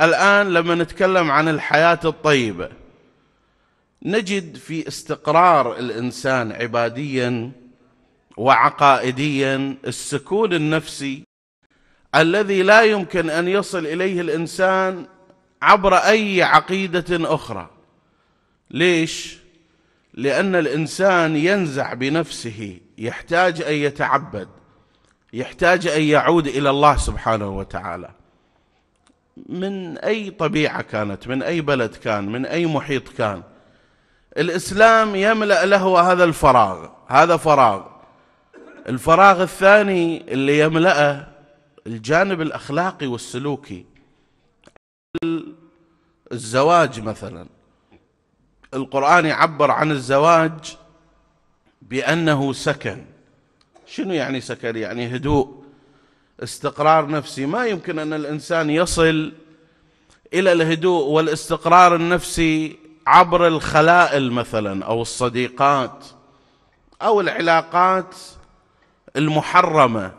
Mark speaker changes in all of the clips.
Speaker 1: الآن لما نتكلم عن الحياة الطيبة نجد في استقرار الإنسان عباديا وعقائديا السكون النفسي الذي لا يمكن أن يصل إليه الإنسان عبر أي عقيدة أخرى ليش؟ لأن الإنسان ينزع بنفسه يحتاج أن يتعبد يحتاج أن يعود إلى الله سبحانه وتعالى من أي طبيعة كانت من أي بلد كان من أي محيط كان الإسلام يملأ له هذا الفراغ هذا فراغ الفراغ الثاني اللي يملأه الجانب الأخلاقي والسلوكي الزواج مثلا القرآن يعبر عن الزواج بأنه سكن شنو يعني سكن يعني هدوء استقرار نفسي ما يمكن أن الإنسان يصل إلى الهدوء والاستقرار النفسي عبر الخلائل مثلا أو الصديقات أو العلاقات المحرمة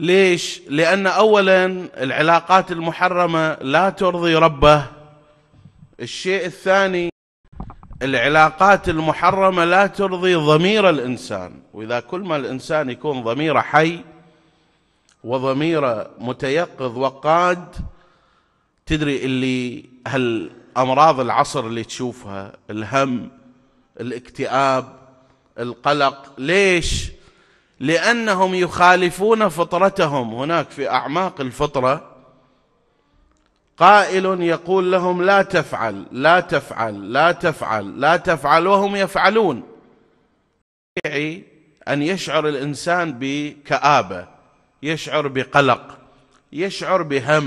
Speaker 1: ليش؟ لأن أولا العلاقات المحرمة لا ترضي ربه الشيء الثاني العلاقات المحرمة لا ترضي ضمير الإنسان وإذا كل ما الإنسان يكون ضميره حي وضميره متيقظ وقاد تدري اللي هالامراض العصر اللي تشوفها الهم الاكتئاب القلق ليش لانهم يخالفون فطرتهم هناك في اعماق الفطره قائل يقول لهم لا تفعل لا تفعل لا تفعل لا تفعل وهم يفعلون طبيعي ان يشعر الانسان بكابه يشعر بقلق يشعر بهم